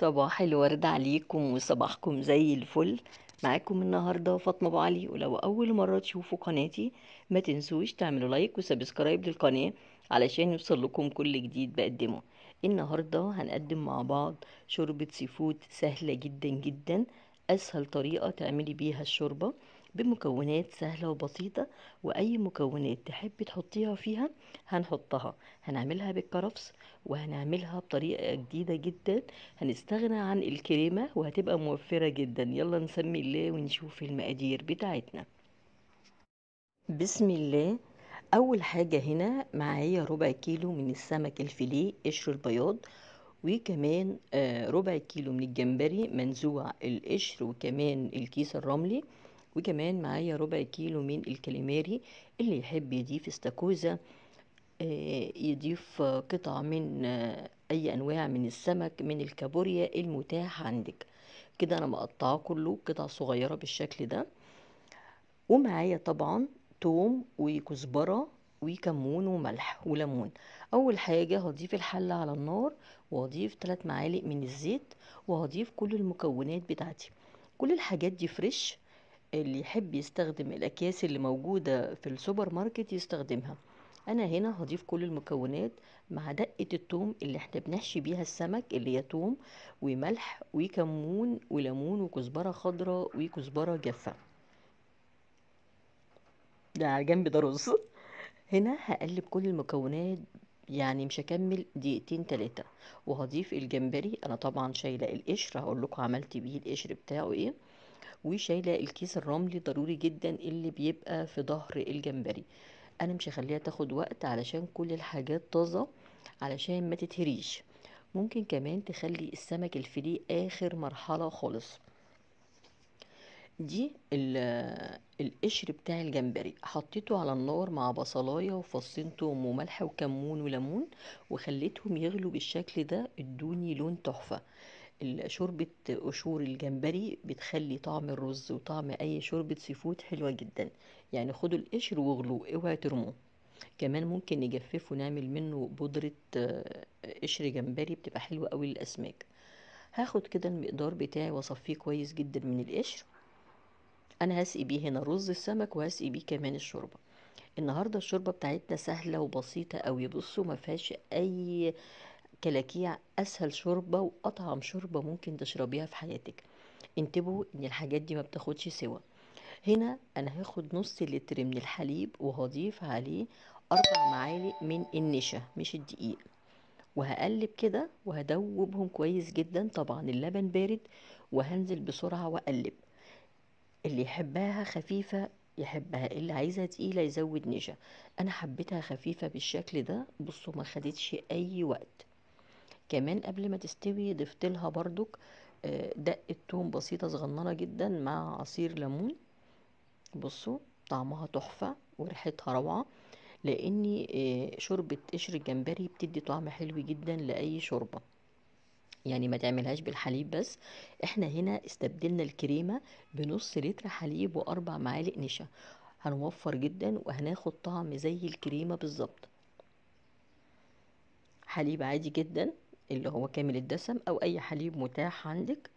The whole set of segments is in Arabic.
صباح الورد عليكم وصباحكم زي الفل معاكم النهارده فاطمه ابو علي ولو اول مره تشوفوا قناتي ما تنسوش تعملوا لايك وسبسكرايب للقناه علشان يوصل لكم كل جديد بقدمه النهارده هنقدم مع بعض شوربه سيفود سهله جدا جدا اسهل طريقه تعملي بيها الشوربه بمكونات سهلة وبسيطة وأي مكونات تحبي تحطيها فيها هنحطها هنعملها بالكرفس وهنعملها بطريقة جديدة جدا هنستغنى عن الكريمة وهتبقى موفرة جدا يلا نسمي الله ونشوف المقادير بتاعتنا بسم الله أول حاجة هنا معايا ربع كيلو من السمك الفيليه قشر البياض وكمان آه، ربع كيلو من الجمبري منزوع القشر وكمان الكيس الرملي وكمان معايا ربع كيلو من الكاليماري اللي يحب يضيف استاكوزا آه، يضيف قطع من آه، اي انواع من السمك من الكابوريا المتاح عندك كده انا مقطعه كله قطع صغيره بالشكل ده ومعايا طبعا توم وكزبره وكمون وملح وليمون اول حاجه هضيف الحله على النار واضيف 3 معالق من الزيت وهضيف كل المكونات بتاعتي كل الحاجات دي فريش اللي يحب يستخدم الأكياس اللي موجودة في السوبر ماركت يستخدمها أنا هنا هضيف كل المكونات مع دقة التوم اللي احنا بنحشي بيها السمك اللي هي توم وملح وكمون وليمون وكزبرة خضراء وكزبرة جافة ده على جنب ده رز هنا هقلب كل المكونات يعني مش هكمل دقيقتين تلاتة وهضيف الجمبري انا طبعا شايله القشر هقول لكم عملت بيه القشر بتاعه ايه وشايله الكيس الرملي ضروري جدا اللي بيبقى في ظهر الجمبري انا مش هخليها تاخد وقت علشان كل الحاجات طازه علشان ما تتهريش ممكن كمان تخلي السمك الفيليه اخر مرحله خالص دي آه، القشر بتاع الجمبري حطيته على النار مع بصلايه وفصين توم وملح وكمون وليمون وخليتهم يغلوا بالشكل ده ادوني لون تحفه شوربة قشور الجمبري بتخلي طعم الرز وطعم أي شوربة سي فود حلوة جدا يعني خدوا القشر واغلوه اوعى ترموه كمان ممكن نجففه ونعمل منه بودرة آه، قشر جمبري بتبقى حلوة قوي للأسماك هاخد كده المقدار بتاعي واصفيه كويس جدا من القشر انا هسقي بيه هنا رز السمك وهسقي بيه كمان الشوربه النهارده الشوربه بتاعتنا سهله وبسيطه قوي بصوا ما فيهاش اي كلاكيع اسهل شوربه واطعم شوربه ممكن تشربيها في حياتك انتبهوا ان الحاجات دي ما بتاخدش سوا هنا انا هاخد نص لتر من الحليب وهضيف عليه اربع معالق من النشا مش الدقيق وهقلب كده وهدوبهم كويس جدا طبعا اللبن بارد وهنزل بسرعه واقلب اللي يحبها خفيفه يحبها اللي عايزها تقيله يزود نشا انا حبيتها خفيفه بالشكل ده بصوا ما خدتش اي وقت كمان قبل ما تستوي ضفتلها بردك آه، دقة توم بسيطة صغننة جدا مع عصير ليمون بصوا طعمها تحفة وريحتها روعة لان آه، شوربة قشر الجمبري بتدي طعم حلو جدا لأي شوربة يعني ما تعملهاش بالحليب بس احنا هنا استبدلنا الكريمة بنص لتر حليب واربع معالق نشا هنوفر جدا وهناخد طعم زي الكريمة بالظبط حليب عادي جدا اللي هو كامل الدسم او اي حليب متاح عندك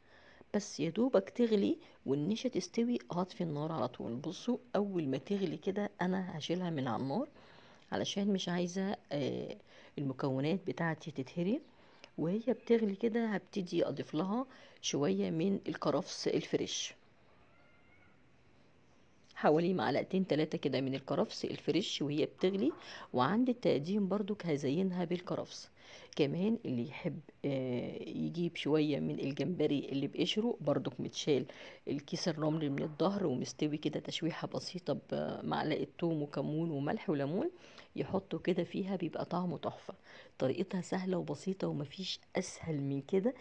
بس يا دوبك تغلي والنشا تستوي هطفي النار على طول بصوا اول ما تغلي كده انا هشيلها من على النار علشان مش عايزه آه المكونات بتاعتي تتهري وهي بتغلي كده هبتدي اضيف لها شويه من الكرفس الفريش حوالي معلقتين تلاتة كده من الكرفس الفريش وهي بتغلي وعند التقديم برضو هزينها بالكرفس كمان اللي يحب آه، يجيب شوية من الجمبري اللي بقشره بردك متشال الكيس الرمل من الظهر ومستوي كده تشويحة بسيطة بمعلقة توم وكمون وملح وليمون يحطه كده فيها بيبقى طعمه تحفة طريقتها سهلة وبسيطة ومفيش أسهل من كده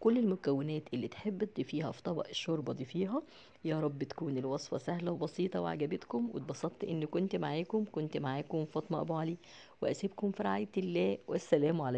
كل المكونات اللي تحب تضيفيها في طبق الشوربة ضيفيها يا رب تكون الوصفة سهلة وبسيطة وعجبتكم واتبسطت ان كنت معاكم كنت معاكم فاطمة ابو علي واسيبكم في رعاية الله والسلام عليكم